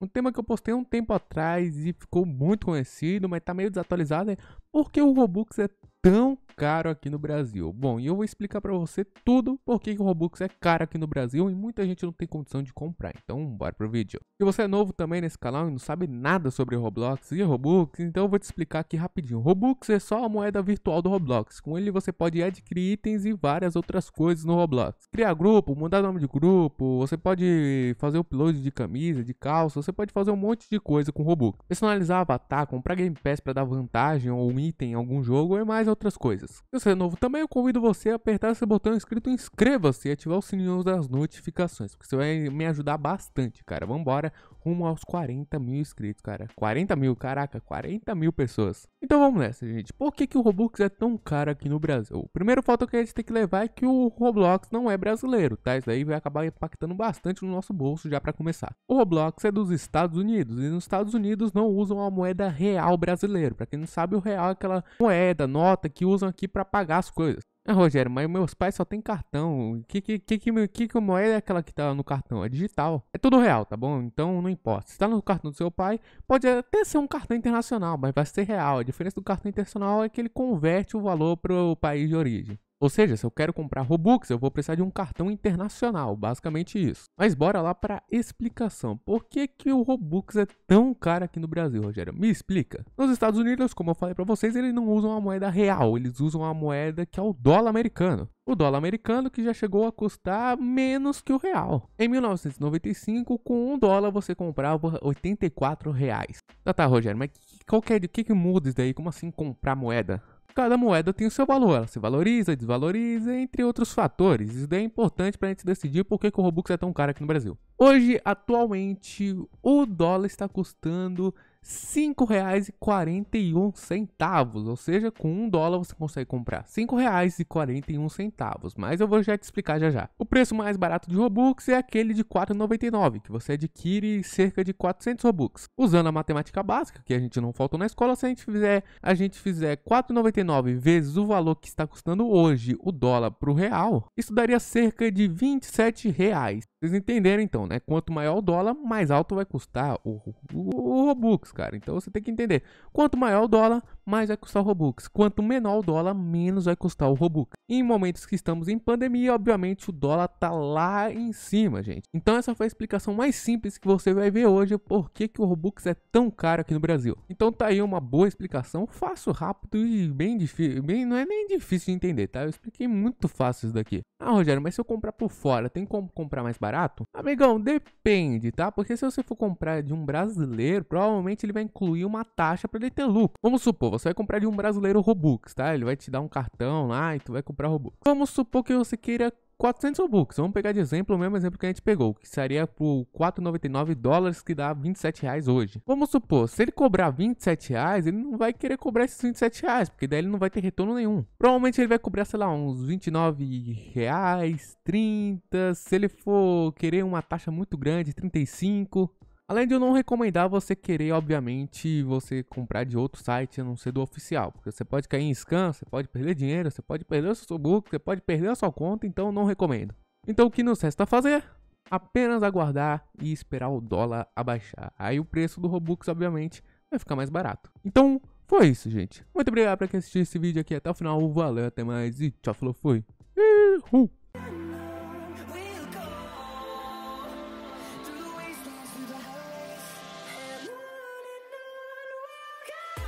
Um tema que eu postei um tempo atrás e ficou muito conhecido, mas tá meio desatualizado, é por que o Robux é tão caro aqui no Brasil? Bom, e eu vou explicar para você tudo por que o Robux é caro aqui no Brasil e muita gente não tem condição de comprar. Então, bora pro vídeo. Se você é novo também nesse canal e não sabe nada sobre Roblox e Robux, então eu vou te explicar aqui rapidinho. Robux é só a moeda virtual do Roblox. Com ele você pode adquirir itens e várias outras coisas no Roblox. Criar grupo, mudar nome de grupo, você pode fazer upload de camisa, de calça, você pode fazer um monte de coisa com Robux. Personalizar avatar, comprar Game Pass para dar vantagem ou um item em algum jogo e é mais outras coisas. Se você é novo também, eu convido você a apertar esse botão escrito inscreva-se e ativar o sininho das notificações, porque você vai me ajudar bastante, cara. Vambora, rumo aos 40 mil inscritos, cara. 40 mil, caraca, 40 mil pessoas. Então vamos nessa, gente. Por que, que o Robux é tão caro aqui no Brasil? O primeiro fato que a gente tem que levar é que o Roblox não é brasileiro, tá? Isso daí vai acabar impactando bastante no nosso bolso já para começar. O Roblox é dos Estados Unidos e nos Estados Unidos não usam a moeda real brasileira. Para quem não sabe, o real é aquela moeda, nota que usam aqui para pagar as coisas. Ah, Rogério, mas meus pais só tem cartão. Que que, que, que, que, que moeda é aquela que tá no cartão? É digital. É tudo real, tá bom? Então não importa. Se tá no cartão do seu pai, pode até ser um cartão internacional, mas vai ser real. A diferença do cartão internacional é que ele converte o valor pro país de origem. Ou seja, se eu quero comprar Robux, eu vou precisar de um cartão internacional, basicamente isso. Mas bora lá para explicação. Por que, que o Robux é tão caro aqui no Brasil, Rogério? Me explica. Nos Estados Unidos, como eu falei para vocês, eles não usam a moeda real, eles usam a moeda que é o dólar americano o dólar americano que já chegou a custar menos que o real. Em 1995, com um dólar você comprava 84 reais. Tá, tá, Rogério, mas o que é que, que muda isso daí? Como assim comprar moeda? Cada moeda tem o seu valor, ela se valoriza, desvaloriza, entre outros fatores. Isso daí é importante para a gente decidir por que, que o Robux é tão caro aqui no Brasil. Hoje, atualmente, o dólar está custando R$ 5,41, ou seja, com um dólar você consegue comprar R$ 5,41, mas eu vou já te explicar já já. O preço mais barato de Robux é aquele de R$ 4,99, que você adquire cerca de 400 Robux. Usando a matemática básica, que a gente não faltou na escola, se a gente fizer, a gente fizer 4,99 vezes o valor que está custando hoje o dólar para o real, isso daria cerca de 27 reais. Vocês entenderam então, né? Quanto maior o dólar, mais alto vai custar o, o, o Robux, cara. Então você tem que entender. Quanto maior o dólar, mais vai é custar o Robux. Quanto menor o dólar, menos vai custar o Robux. em momentos que estamos em pandemia, obviamente o dólar tá lá em cima, gente. Então essa foi a explicação mais simples que você vai ver hoje por que, que o Robux é tão caro aqui no Brasil. Então tá aí uma boa explicação, fácil, rápido e bem difícil, bem, não é nem difícil de entender, tá? Eu expliquei muito fácil isso daqui. Ah, Rogério, mas se eu comprar por fora, tem como comprar mais barato? Amigão, depende, tá? Porque se você for comprar de um brasileiro, provavelmente ele vai incluir uma taxa para ele ter lucro. Vamos supor, você vai comprar de um brasileiro Robux, tá? Ele vai te dar um cartão lá e tu vai comprar Robux. Vamos supor que você queira 400 Robux. Vamos pegar de exemplo o mesmo exemplo que a gente pegou, que seria por 4,99 dólares, que dá 27 reais hoje. Vamos supor, se ele cobrar 27 reais, ele não vai querer cobrar esses 27 reais, porque daí ele não vai ter retorno nenhum. Provavelmente ele vai cobrar, sei lá, uns 29 reais, 30. Se ele for querer uma taxa muito grande, 35. Além de eu não recomendar você querer, obviamente, você comprar de outro site a não ser do oficial, porque você pode cair em scam, você pode perder dinheiro, você pode perder o seu book, você pode perder a sua conta, então não recomendo. Então o que nos resta fazer? Apenas aguardar e esperar o dólar abaixar. Aí o preço do Robux, obviamente, vai ficar mais barato. Então foi isso, gente. Muito obrigado por assistir esse vídeo aqui até o final. Valeu, até mais e tchau, falou, fui. Uhul. God!